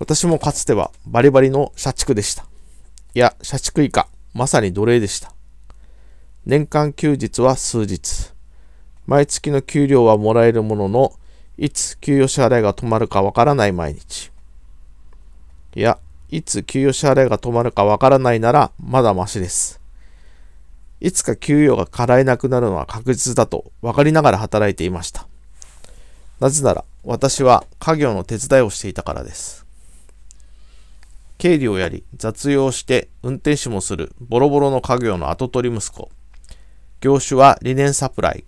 私もかつてはバリバリの社畜でした。いや、社畜以下、まさに奴隷でした。年間休日は数日。毎月の給料はもらえるものの、いつ給与支払いが止まるかわからない毎日。いや、いつ給与支払いが止まるかわからないなら、まだましです。いつか給与が払えなくなるのは確実だと分かりながら働いていました。なぜなら、私は家業の手伝いをしていたからです。経理をやり、雑用して運転手もするボロボロの家業の跡取り息子。業種は理念サプライ。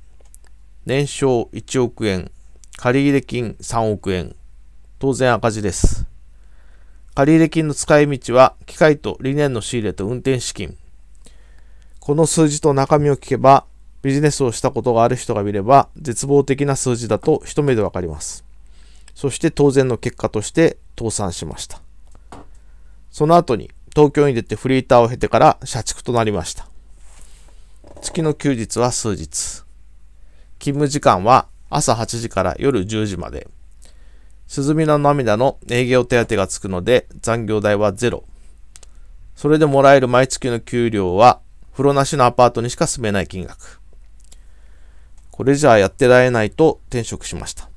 年商1億円。借入金3億円。当然赤字です。借入金の使い道は、機械と理念の仕入れと運転資金。この数字と中身を聞けば、ビジネスをしたことがある人が見れば、絶望的な数字だと一目でわかります。そして当然の結果として倒産しました。その後に東京に出てフリーターを経てから社畜となりました。月の休日は数日。勤務時間は朝8時から夜10時まで。鈴見の涙の営業手当がつくので残業代はゼロ。それでもらえる毎月の給料は風呂なしのアパートにしか住めない金額。これじゃあやってられないと転職しました。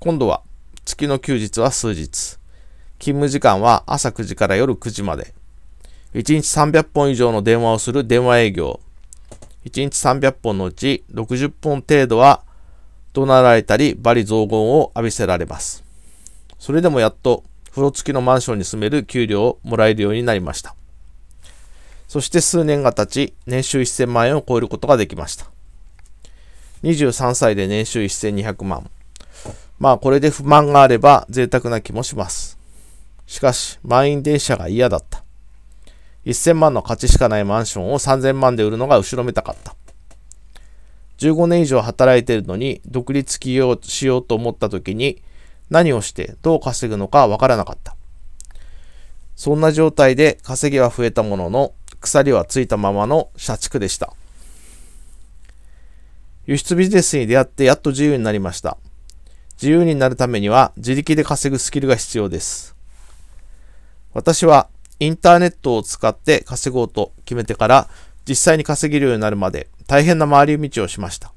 今度は月の休日は数日。勤務時間は朝9時から夜9時まで。1日300本以上の電話をする電話営業。1日300本のうち60本程度は怒鳴られたり罵詈雑言を浴びせられます。それでもやっと風呂付きのマンションに住める給料をもらえるようになりました。そして数年が経ち、年収1000万円を超えることができました。23歳で年収1200万。まあこれで不満があれば贅沢な気もします。しかし、満員電車が嫌だった。1000万の価値しかないマンションを3000万で売るのが後ろめたかった。15年以上働いているのに、独立起業しようと思った時に、何をしてどう稼ぐのかわからなかった。そんな状態で稼ぎは増えたものの、鎖はついたままの社畜でした。輸出ビジネスに出会ってやっと自由になりました。自由になるためには自力で稼ぐスキルが必要です。私はインターネットを使って稼ごうと決めてから実際に稼げるようになるまで大変な回り道をしました。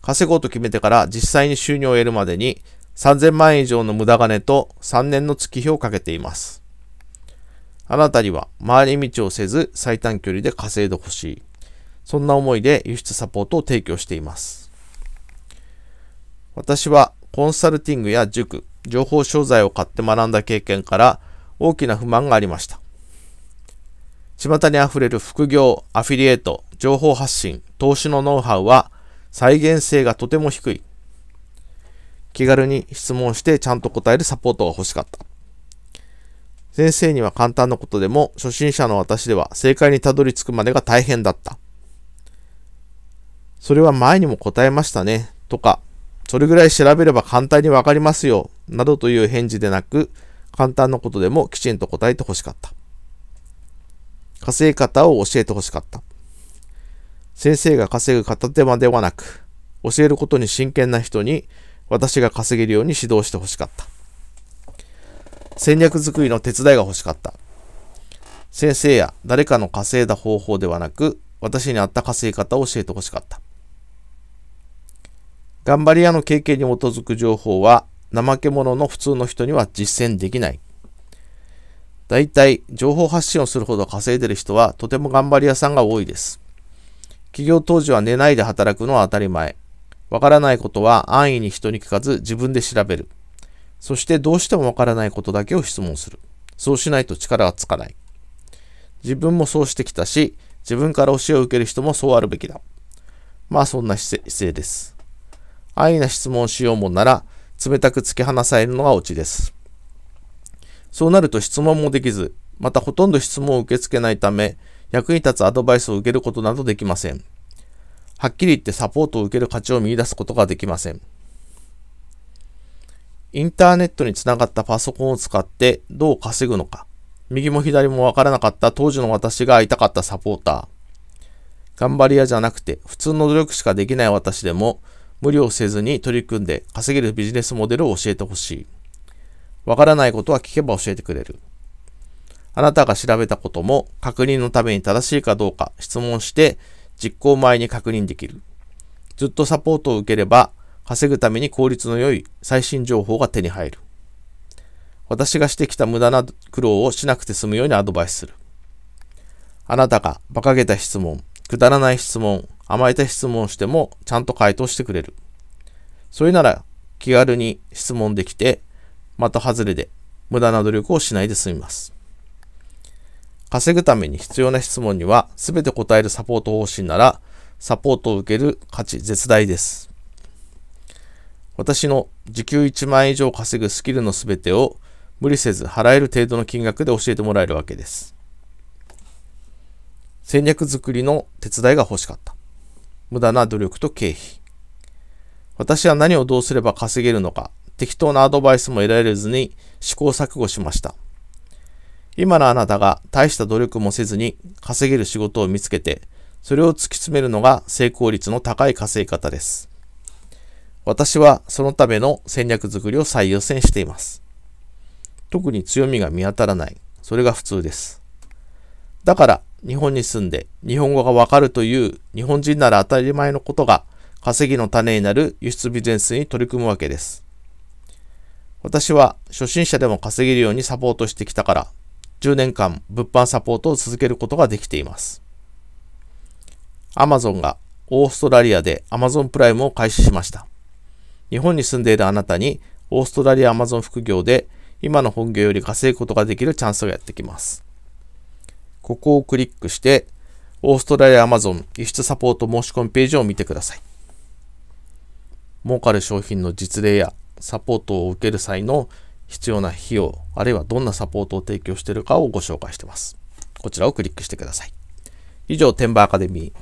稼ごうと決めてから実際に収入を得るまでに3000万円以上の無駄金と3年の月日をかけています。あなたには回り道をせず最短距離で稼いでほしい。そんな思いで輸出サポートを提供しています。私はコンサルティングや塾、情報商材を買って学んだ経験から大きな不満がありました。巷にあふれる副業、アフィリエイト、情報発信、投資のノウハウは再現性がとても低い。気軽に質問してちゃんと答えるサポートが欲しかった。先生には簡単なことでも初心者の私では正解にたどり着くまでが大変だった。それは前にも答えましたねとか、それぐらい調べれば簡単にわかりますよなどという返事でなく、簡単なことでもきちんと答えてほしかった。稼ぎ方を教えてほしかった。先生が稼ぐ片手間ではなく、教えることに真剣な人に私が稼げるように指導してほしかった。戦略作りの手伝いが欲しかった。先生や誰かの稼いだ方法ではなく、私に合った稼ぎ方を教えてほしかった。頑張り屋の経験に基づく情報は怠け者の普通の人には実践できない。大体、情報発信をするほど稼いでる人は、とても頑張り屋さんが多いです。企業当時は寝ないで働くのは当たり前。わからないことは安易に人に聞かず自分で調べる。そしてどうしてもわからないことだけを質問する。そうしないと力がつかない。自分もそうしてきたし、自分から教えを受ける人もそうあるべきだ。まあそんな姿勢です。安易な質問をしようもんなら、冷たく突き放されるのがオチです。そうなると質問もできず、またほとんど質問を受け付けないため、役に立つアドバイスを受けることなどできません。はっきり言ってサポートを受ける価値を見出すことができません。インターネットにつながったパソコンを使ってどう稼ぐのか。右も左もわからなかった当時の私が会いたかったサポーター。頑張り屋じゃなくて普通の努力しかできない私でも無理をせずに取り組んで稼げるビジネスモデルを教えてほしい。わからないことは聞けば教えてくれる。あなたが調べたことも確認のために正しいかどうか質問して実行前に確認できる。ずっとサポートを受ければ稼ぐために効率の良い最新情報が手に入る。私がしてきた無駄な苦労をしなくて済むようにアドバイスする。あなたが馬鹿げた質問、くだらない質問、甘えた質問をしてもちゃんと回答してくれる。それなら気軽に質問できて、また外れで無駄な努力をしないで済みます。稼ぐために必要な質問には全て答えるサポート方針ならサポートを受ける価値絶大です。私の時給1万円以上稼ぐスキルの全てを無理せず払える程度の金額で教えてもらえるわけです。戦略作りの手伝いが欲しかった。無駄な努力と経費。私は何をどうすれば稼げるのか、適当なアドバイスも得られずに試行錯誤しました。今のあなたが大した努力もせずに稼げる仕事を見つけて、それを突き詰めるのが成功率の高い稼ぎ方です。私はそのための戦略づくりを最優先しています。特に強みが見当たらない。それが普通です。だから日本に住んで日本語がわかるという日本人なら当たり前のことが稼ぎの種になる輸出ビジネスに取り組むわけです。私は初心者でも稼げるようにサポートしてきたから10年間物販サポートを続けることができています。Amazon がオーストラリアで Amazon プライムを開始しました。日本に住んでいるあなたにオーストラリア Amazon 副業で今の本業より稼ぐことができるチャンスがやってきます。ここをクリックして、オーストラリアアマゾン輸出サポート申し込みページを見てください。儲かる商品の実例やサポートを受ける際の必要な費用、あるいはどんなサポートを提供しているかをご紹介しています。こちらをクリックしてください。以上、テンバーアカデミー